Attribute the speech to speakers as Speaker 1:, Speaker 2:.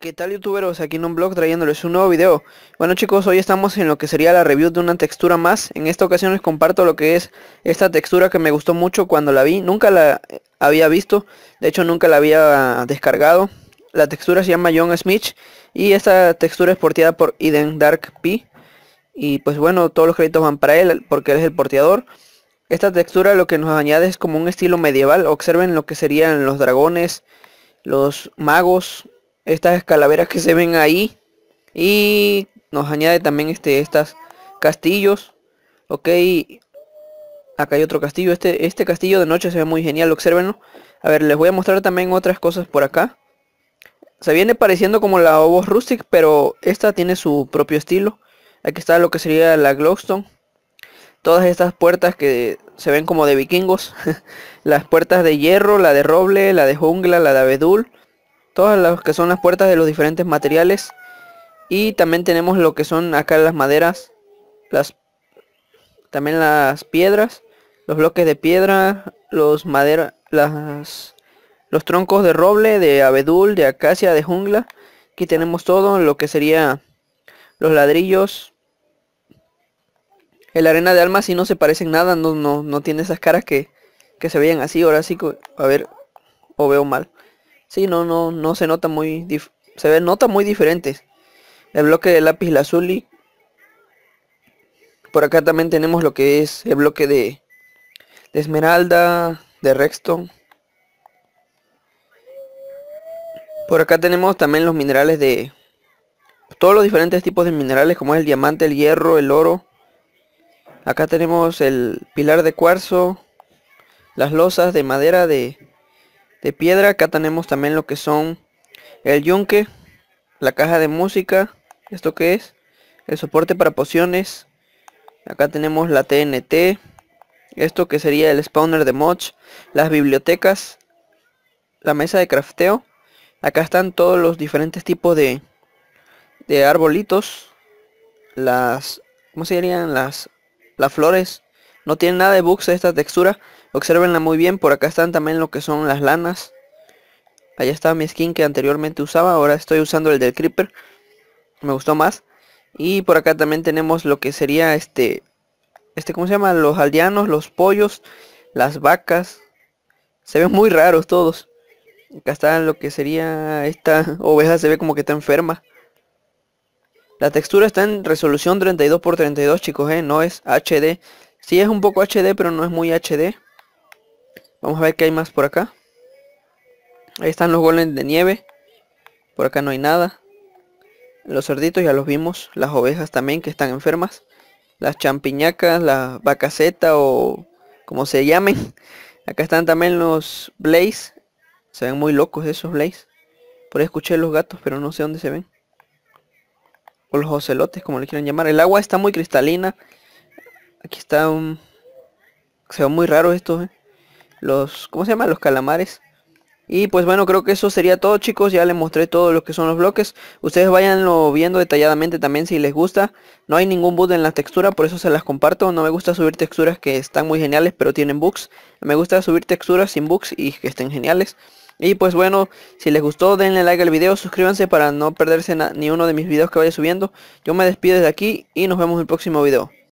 Speaker 1: ¿Qué tal youtuberos? Aquí en un blog trayéndoles un nuevo video. Bueno chicos, hoy estamos en lo que sería la review de una textura más. En esta ocasión les comparto lo que es esta textura que me gustó mucho cuando la vi. Nunca la eh, había visto, de hecho nunca la había descargado. La textura se llama John Smith y esta textura es porteada por Eden Dark P. Y pues bueno, todos los créditos van para él porque él es el porteador. Esta textura lo que nos añade es como un estilo medieval. Observen lo que serían los dragones, los magos, estas escalaveras que se ven ahí. Y nos añade también este, estas castillos. Ok. Acá hay otro castillo. Este, este castillo de noche se ve muy genial, observenlo. A ver, les voy a mostrar también otras cosas por acá. Se viene pareciendo como la voz Rustic, pero esta tiene su propio estilo. Aquí está lo que sería la Glowstone. Todas estas puertas que se ven como de vikingos. Las puertas de hierro, la de roble, la de jungla, la de abedul todas las que son las puertas de los diferentes materiales. Y también tenemos lo que son acá las maderas, las también las piedras, los bloques de piedra, los madera, las los troncos de roble, de abedul, de acacia, de jungla. Aquí tenemos todo lo que sería los ladrillos. El arena de alma si no se parecen nada, no, no, tiene esas caras que, que se veían así, ahora sí, a ver, o veo mal. Sí, no, no, no se nota muy, se ven nota muy diferentes. El bloque de lápiz lazuli. Por acá también tenemos lo que es el bloque de, de esmeralda, de rexton. Por acá tenemos también los minerales de... Todos los diferentes tipos de minerales como es el diamante, el hierro, el oro. Acá tenemos el pilar de cuarzo, las losas de madera de, de piedra. Acá tenemos también lo que son el yunque, la caja de música, esto que es, el soporte para pociones. Acá tenemos la TNT, esto que sería el spawner de mods, las bibliotecas, la mesa de crafteo. Acá están todos los diferentes tipos de, de arbolitos, las, ¿cómo se dirían? Las, las flores no tiene nada de bugs esta textura. Obsérvenla muy bien. Por acá están también lo que son las lanas. Allá estaba mi skin que anteriormente usaba. Ahora estoy usando el del Creeper. Me gustó más. Y por acá también tenemos lo que sería este... Este, ¿cómo se llama? Los aldeanos, los pollos, las vacas. Se ven muy raros todos. Acá está lo que sería esta oveja. Se ve como que está enferma. La textura está en resolución 32x32, chicos, ¿eh? No es HD. Sí, es un poco HD, pero no es muy HD. Vamos a ver qué hay más por acá. Ahí están los goles de nieve. Por acá no hay nada. Los cerditos ya los vimos. Las ovejas también que están enfermas. Las champiñacas, las vacaceta o como se llamen. Acá están también los blaze. Se ven muy locos esos blaze. Por ahí escuché los gatos, pero no sé dónde se ven. O los ocelotes, como le quieran llamar. El agua está muy cristalina están... Se ve muy raro esto ¿eh? Los... ¿Cómo se llaman? Los calamares. Y pues bueno, creo que eso sería todo chicos, ya les mostré todo lo que son los bloques. Ustedes vayanlo viendo detalladamente también si les gusta. No hay ningún bug en la textura, por eso se las comparto. No me gusta subir texturas que están muy geniales pero tienen bugs. Me gusta subir texturas sin bugs y que estén geniales. Y pues bueno, si les gustó denle like al video, suscríbanse para no perderse ni uno de mis videos que vaya subiendo. Yo me despido desde aquí y nos vemos en el próximo video.